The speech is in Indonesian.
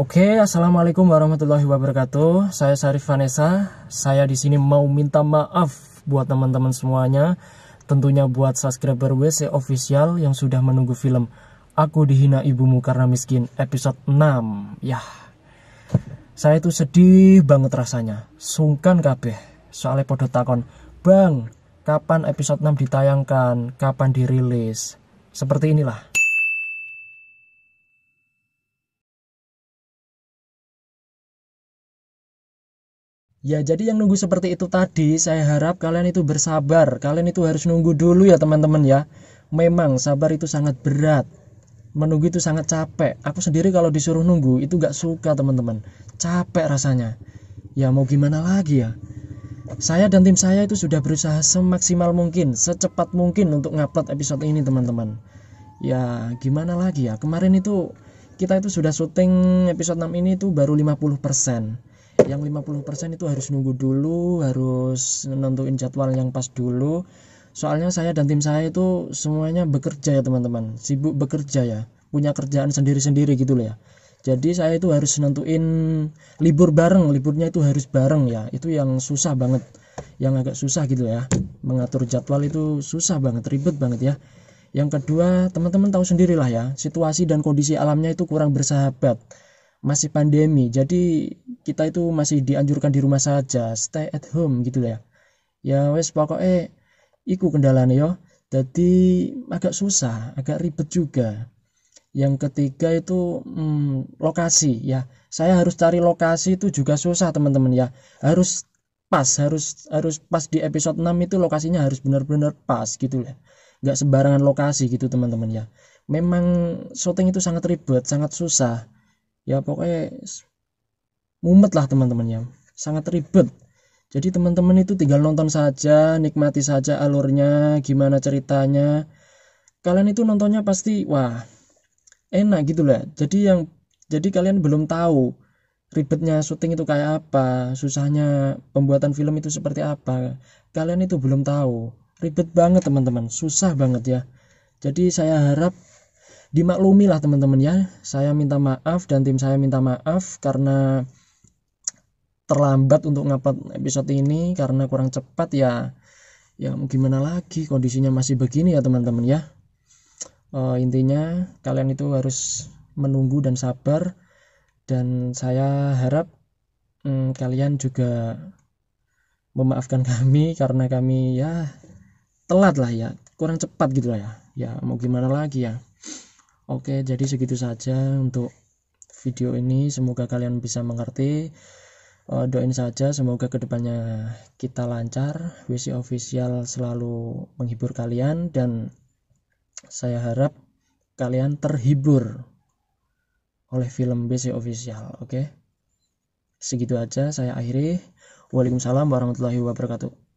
Oke, assalamualaikum warahmatullahi wabarakatuh. Saya Sarif Vanessa. Saya di sini mau minta maaf buat teman-teman semuanya. Tentunya buat subscriber WC official yang sudah menunggu film Aku dihina ibumu karena miskin episode 6. Yah. Saya itu sedih banget rasanya. Sungkan kabeh. Soalnya podo takon, "Bang, kapan episode 6 ditayangkan? Kapan dirilis?" Seperti inilah Ya, jadi yang nunggu seperti itu tadi, saya harap kalian itu bersabar. Kalian itu harus nunggu dulu ya, teman-teman ya. Memang sabar itu sangat berat. Menunggu itu sangat capek. Aku sendiri kalau disuruh nunggu itu gak suka, teman-teman. Capek rasanya. Ya mau gimana lagi ya? Saya dan tim saya itu sudah berusaha semaksimal mungkin, secepat mungkin untuk ngupload episode ini, teman-teman. Ya, gimana lagi ya? Kemarin itu kita itu sudah syuting episode 6 ini itu baru 50% yang 50% itu harus nunggu dulu harus nentuin jadwal yang pas dulu soalnya saya dan tim saya itu semuanya bekerja ya teman-teman sibuk bekerja ya punya kerjaan sendiri-sendiri gitu loh ya jadi saya itu harus nentuin libur bareng liburnya itu harus bareng ya itu yang susah banget yang agak susah gitu ya mengatur jadwal itu susah banget ribet banget ya yang kedua teman-teman tahu sendirilah ya situasi dan kondisi alamnya itu kurang bersahabat masih pandemi jadi kita itu masih dianjurkan di rumah saja stay at home gitu ya ya wes pokoknya iku kendalanya yo jadi agak susah agak ribet juga yang ketiga itu hmm, lokasi ya saya harus cari lokasi itu juga susah teman-teman ya harus pas harus harus pas di episode 6 itu lokasinya harus benar-benar pas gitu ya nggak sembarangan lokasi gitu teman-teman ya memang syuting itu sangat ribet sangat susah ya pokoknya mumet lah teman-temannya sangat ribet jadi teman-teman itu tinggal nonton saja nikmati saja alurnya gimana ceritanya kalian itu nontonnya pasti wah enak gitu lah jadi yang jadi kalian belum tahu ribetnya syuting itu kayak apa susahnya pembuatan film itu seperti apa kalian itu belum tahu ribet banget teman-teman susah banget ya jadi saya harap dimaklumi lah teman-teman ya saya minta maaf dan tim saya minta maaf karena terlambat untuk ngupload episode ini karena kurang cepat ya ya gimana lagi kondisinya masih begini ya teman-teman ya e, intinya kalian itu harus menunggu dan sabar dan saya harap mm, kalian juga memaafkan kami karena kami ya telat lah ya kurang cepat gitu lah ya ya mau gimana lagi ya oke jadi segitu saja untuk video ini semoga kalian bisa mengerti uh, doain saja semoga kedepannya kita lancar WC official selalu menghibur kalian dan saya harap kalian terhibur oleh film BC official oke okay? segitu aja saya akhiri Waalaikumsalam warahmatullahi wabarakatuh